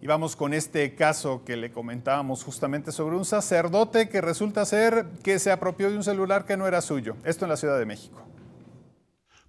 Y vamos con este caso que le comentábamos justamente sobre un sacerdote que resulta ser que se apropió de un celular que no era suyo. Esto en la Ciudad de México.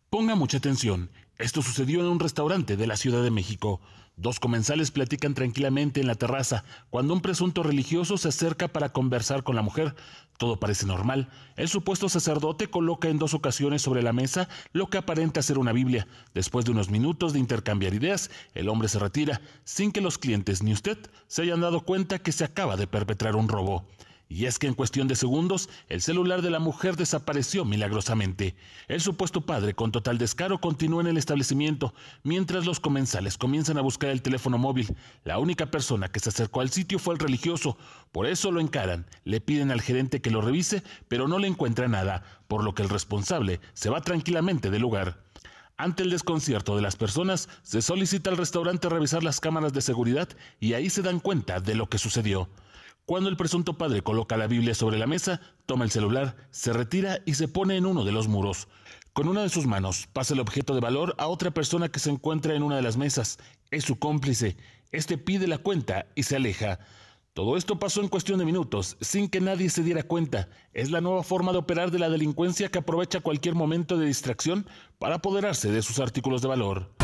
Ponga mucha atención. Esto sucedió en un restaurante de la Ciudad de México. Dos comensales platican tranquilamente en la terraza cuando un presunto religioso se acerca para conversar con la mujer. Todo parece normal. El supuesto sacerdote coloca en dos ocasiones sobre la mesa lo que aparenta ser una Biblia. Después de unos minutos de intercambiar ideas, el hombre se retira sin que los clientes ni usted se hayan dado cuenta que se acaba de perpetrar un robo. Y es que en cuestión de segundos, el celular de la mujer desapareció milagrosamente. El supuesto padre, con total descaro, continúa en el establecimiento, mientras los comensales comienzan a buscar el teléfono móvil. La única persona que se acercó al sitio fue el religioso. Por eso lo encaran, le piden al gerente que lo revise, pero no le encuentra nada, por lo que el responsable se va tranquilamente del lugar. Ante el desconcierto de las personas, se solicita al restaurante revisar las cámaras de seguridad y ahí se dan cuenta de lo que sucedió. Cuando el presunto padre coloca la Biblia sobre la mesa, toma el celular, se retira y se pone en uno de los muros. Con una de sus manos pasa el objeto de valor a otra persona que se encuentra en una de las mesas. Es su cómplice. Este pide la cuenta y se aleja. Todo esto pasó en cuestión de minutos, sin que nadie se diera cuenta. Es la nueva forma de operar de la delincuencia que aprovecha cualquier momento de distracción para apoderarse de sus artículos de valor.